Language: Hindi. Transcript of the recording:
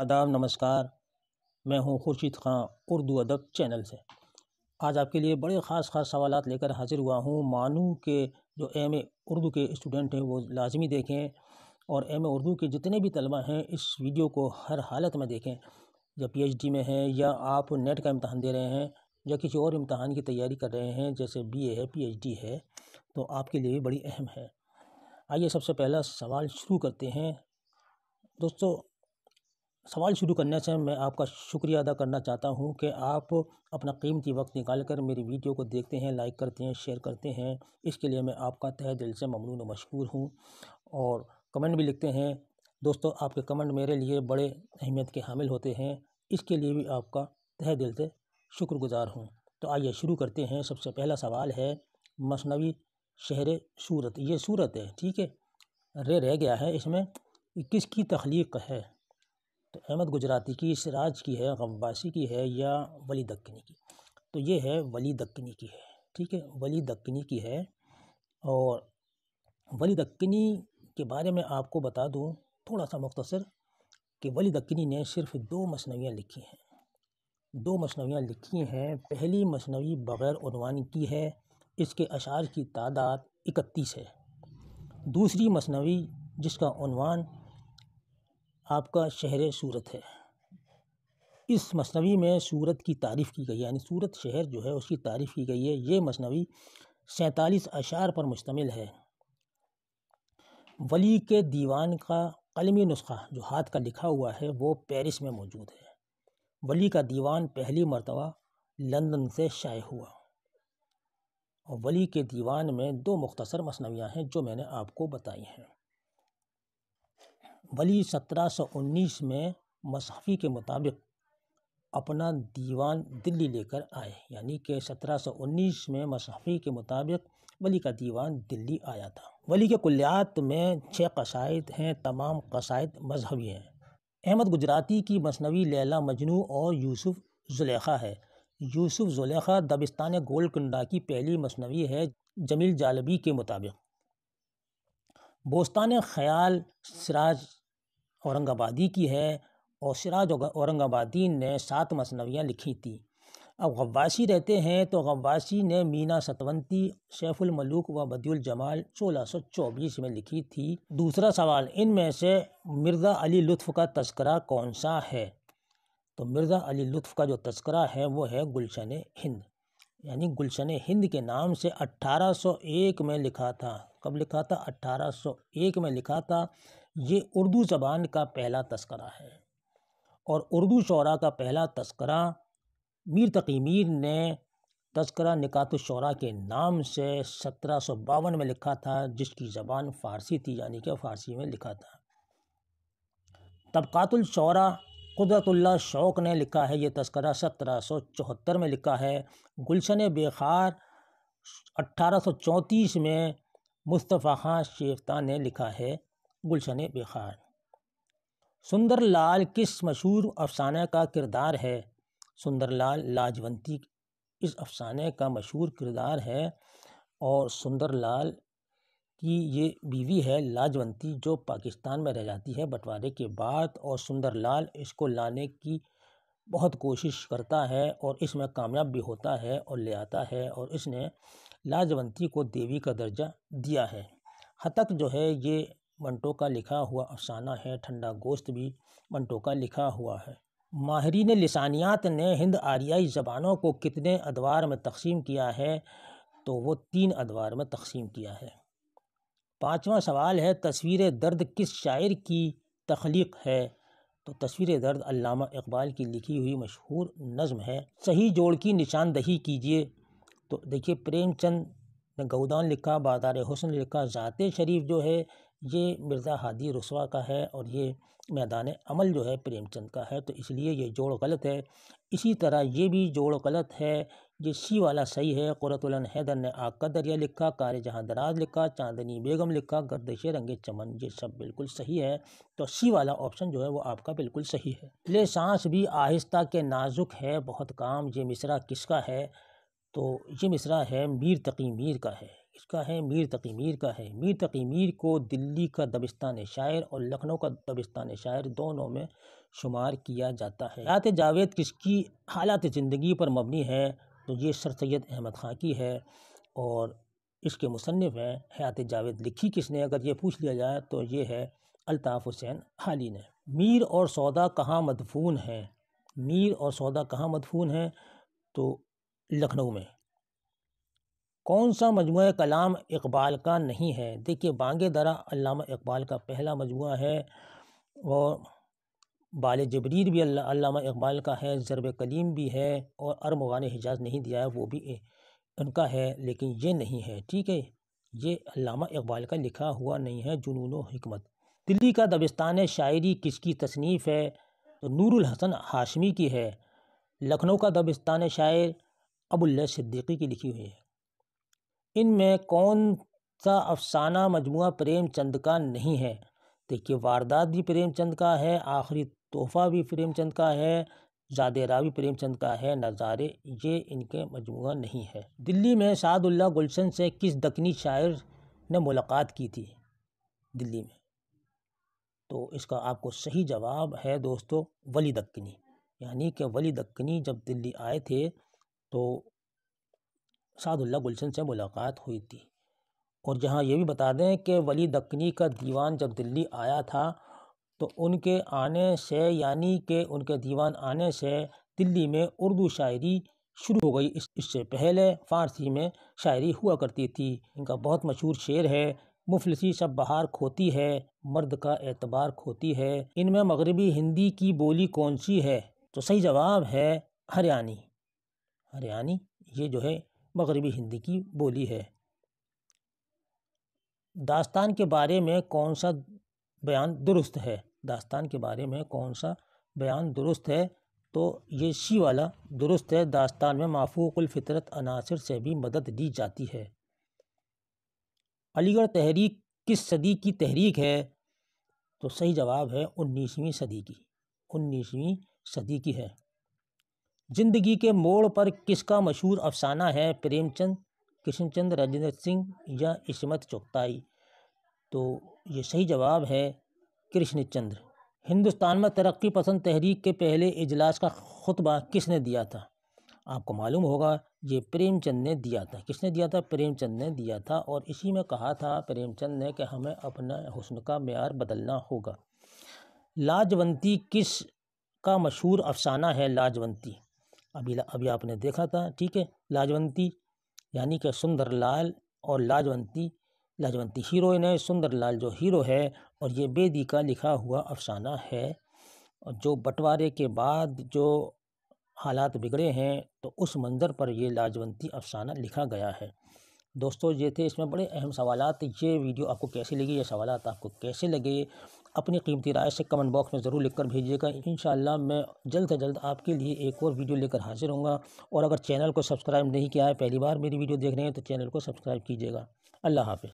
आदाब नमस्कार मैं हूं खुर्शीद खां उर्दू अदब चैनल से आज आपके लिए बड़े ख़ास ख़ास सवाल लेकर हाज़िर हुआ हूं मानू के जो एम ए उर्दू के स्टूडेंट हैं वो लाजमी देखें और एम ए उर्दू के जितने भी तलबा हैं इस वीडियो को हर हालत में देखें या पी एच डी में हैं या आप नेट का इम्तहान दे रहे हैं या किसी और इम्तहान की तैयारी कर रहे हैं जैसे बी ए है पी एच डी है तो आपके लिए भी बड़ी अहम है आइए सबसे पहला सवाल शुरू करते हैं दोस्तों सवाल शुरू करने से मैं आपका शुक्रिया अदा करना चाहता हूं कि आप अपना कीमती वक्त निकाल कर मेरी वीडियो को देखते हैं लाइक करते हैं शेयर करते हैं इसके लिए मैं आपका तह दिल से ममनून व मशहूर हूँ और कमेंट भी लिखते हैं दोस्तों आपके कमेंट मेरे लिए बड़े अहमियत के हामिल होते हैं इसके लिए भी आपका तह दिल से शुक्रगुजार हूँ तो आइए शुरू करते हैं सबसे पहला सवाल है मसनवी शहर सूरत ये सूरत है ठीक है रे रह गया है इसमें किसकी तख्लीक है तो अहमद गुजराती की राज की है गब्बासी की है या वली दक्कनी की तो ये है वली दक्कनी की है ठीक है वली दक्कनी की है और वली दक्कनी के बारे में आपको बता दूँ थोड़ा सा मुख्तर कि वली दक्कनी ने सिर्फ दो मसनवियाँ लिखी हैं दो मसनवियाँ लिखी हैं पहली मसनवी बग़ैर उनवान की है इसके अशार की तादाद इकतीस है दूसरी मसनवी जिसका उनवान आपका शहर सूरत है इस मसनवी में सूरत की तारीफ़ की गई यानी सूरत शहर जो है उसकी तारीफ़ की गई है ये मसनवी सैंतालीस अशार पर मुश्तमिल है वली के दीवान का कलमी नुस्खा जो हाथ का लिखा हुआ है वो पेरिस में मौजूद है वली का दीवान पहली मरतबा लंदन से शाये हुआ और वली के दीवान में दो मुख्तर मसनवियाँ हैं जो मैंने आपको बताई हैं वली सत्रह सौ उन्नीस में मसाफी के मुताबिक अपना दीवान दिल्ली लेकर आए यानी कि सत्रह सौ उन्नीस में मसहफ़ी के मुताबिक वली का दीवान दिल्ली आया था वली के कुल्यात में छः कसायद हैं तमाम कसायद मजहबी हैं अहमद गुजराती की मसनवी लैला मजनू और यूसुफ जुलेखा है यूसुफ जुलेखा दबिस्तान गोलकुंडा की पहली मसनवी है जमील जालबी के मुताबिक बोस्तान ख्याल सराज औरंगाबादी की है और सिराज औरंगाबादी ने सात मसनवियाँ लिखी थी अब गवासी रहते हैं तो गवासी ने मीना सतवंती मलूक व बदियुल जमाल सोलह सौ चौबीस में लिखी थी दूसरा सवाल इनमें से मिर्ज़ा अली लुत्फ़ का तस्करा कौन सा है तो मिर्ज़ा अली लुत्फ़ का जो तस्करा है वो है गुलशन हिंद यानी गुलशन हिंद के नाम से 1801 में लिखा था कब लिखा था 1801 में लिखा था ये उर्दू ज़बान का पहला तस्करा है और उर्दू शरा का पहला तस्करा मीर तकी मीर ने तस्करा निकात शरा के नाम से सत्रह सौ बावन में लिखा था जिसकी ज़बान फ़ारसी थी यानी कि फ़ारसी में लिखा था तबक़ातुल शरा कुदरतुल्ला शौक ने लिखा है ये तस्करा सत्रह सौ चौहत्तर में लिखा है गुलशन बेखार अट्ठारह सौ चौंतीस में मुस्तफ़ा खां शेफ्ता ने लिखा है गुलशन बेखार सुंदर लाल किस मशहूर अफसाना का किरदार है सुंदर लाल लाजवंती इस अफसाने का मशहूर किरदार है और सुंदर लाल की ये बीवी है लाजवंती जो पाकिस्तान में रह जाती है बंटवारे के बाद और सुंदर लाल इसको लाने की बहुत कोशिश करता है और इसमें कामयाब भी होता है और ले आता है और इसने लाजवंती को देवी का दर्जा दिया है हतक जो है ये मंटो का लिखा हुआ अफसाना है ठंडा गोश्त भी मंटो का लिखा हुआ है माहरीन लसानियात ने हिंद आर्याई ज़बानों को कितने अदवार में तकसीम किया है तो वो तीन अदवार में तकसीम किया है पाँचवा सवाल है तस्वीर दर्द किस शायर की तख्लीक है तो तस्वीर दर्द अलामा इकबाल की लिखी हुई मशहूर नज़म है सही जोड़ की निशानदही कीजिए तो देखिए प्रेमचंद ने गौदान लिखा बाजार हुसन लिखा ज़ात शरीफ जो है ये मिर्ज़ा हादी रसवा का है और ये मैदान अमल जो है प्रेमचंद का है तो इसलिए ये जोड़ गलत है इसी तरह ये भी जोड़ गलत है ये शी वाला सही है कुरतुलन हैदर ने आग का दरिया लिखा कार जहाँ दराज लिखा चांदनी बेगम लिखा गर्दश रंगे चमन ये सब बिल्कुल सही है तो शी वाला ऑप्शन जो है वो आपका बिल्कुल सही है ले सांस भी आहिस्ता के नाजुक है बहुत काम ये मिसरा किसका है तो ये मिसरा है मीर तकी मीर का है इसका है मीर तकी मीर का है मीर तकी मीर को दिल्ली का दबिस्तान शायर और लखनऊ का दबिस्तान शायर दोनों में शुमार किया जाता है हयात जावेद किसकी हालात ज़िंदगी पर मबनी है तो ये सर सैद अहमद खां की है और इसके मुसनफ़ हैं हयात जावेद लिखी किसने अगर ये पूछ लिया जाए तो ये है अलताफ़ हुसैन हाली ने मीर और सौदा कहाँ मदफून है मीर और सौदा कहाँ मदफून है तो लखनऊ में कौन सा मजमू कलाम इकबाल का नहीं है देखिए बांग दरा इकबाल का पहला मजमू है और बाल जबरीर भी अल्लामा इकबाल का है ज़रब कलीम भी है और ने हिजाज नहीं दिया है वो भी उनका है लेकिन ये नहीं है ठीक है ये अलामा इकबाल का लिखा हुआ नहीं है जुनून हमत दिल्ली का दबिस्तान शायरी किसकी तसनीफ़ है तो नूरुल हसन हाशमी की है लखनऊ का दबिस्तान शायर अबुल्ला सिद्दीकी की लिखी हुई है इनमें कौन सा अफसाना मजमू प्रेमचंद का नहीं है देखिए वारदात भी प्रेमचंद का है आखिरी तोहफा भी प्रेमचंद का है जादेरा भी प्रेमचंद का है नज़ारे ये इनके मजमू नहीं है दिल्ली में सादुल्ला गुलशन से किस दक्नी शायर ने मुलाकात की थी दिल्ली में तो इसका आपको सही जवाब है दोस्तों वली दक्कनी यानी कि वली दक्कनी जब दिल्ली आए थे तो सादुल्ला गुलशन से मुलाकात हुई थी और जहाँ ये भी बता दें कि वली दक्कनी का दीवान जब दिल्ली आया था तो उनके आने से यानी कि उनके दीवान आने से दिल्ली में उर्दू शायरी शुरू हो गई इस, इससे पहले फ़ारसी में शायरी हुआ करती थी इनका बहुत मशहूर शेर है मुफलसी सब बहार खोती है मर्द का एतबार खोती है इनमें मगरबी हिंदी की बोली कौन सी है तो सही जवाब है हरियाणी हरियाणी ये जो है मगरबी हिंदी की बोली है दास्तान के बारे में कौन सा बयान दुरुस्त है दास्तान के बारे में कौन सा बयान दुरुस्त है तो ये शी वाला दुरुस्त है दास्तान में माफूकुलफ़ितरत अनासर से भी मदद दी जाती है अलीगढ़ तहरीक किस सदी की तहरीक है तो सही जवाब है उन्नीसवीं सदी की उन्नीसवीं सदी की है जिंदगी के मोड़ पर किसका मशहूर अफसाना है प्रेमचंद कृष्णचंद राजेंद्र सिंह या इसमत चौताई तो ये सही जवाब है कृष्णचंद्र हिंदुस्तान में तरक्की पसंद तहरीक के पहले इजलास का खुतबा किसने दिया था आपको मालूम होगा ये प्रेमचंद ने दिया था किसने दिया था प्रेमचंद ने दिया था और इसी में कहा था प्रेमचंद ने कि हमें अपना हुसन का मैार बदलना होगा लाजवंती किस का मशहूर अफसाना है लाजवंती अभी अभी आपने देखा था ठीक है लाजवंती यानी कि सुंदर लाल और लाजवंती लाजवंती हीरोइन है सुंदर लाल जो हीरो है और ये बेदी का लिखा हुआ अफसाना है और जो बंटवारे के बाद जो हालात बिगड़े हैं तो उस मंज़र पर ये लाजवंती अफसाना लिखा गया है दोस्तों ये थे इसमें बड़े अहम सवाल ये वीडियो आपको कैसे लगी ये सवालत आपको कैसे लगे अपनी कीमती राय से कमेंट बॉक्स में ज़रूर लिखकर भेजिएगा इन मैं जल्द से जल्द आपके लिए एक और वीडियो लेकर हाजिर हूँ और अगर चैनल को सब्सक्राइब नहीं किया है पहली बार मेरी वीडियो देख रहे हैं तो चैनल को सब्सक्राइब कीजिएगा अल्लाह हाफि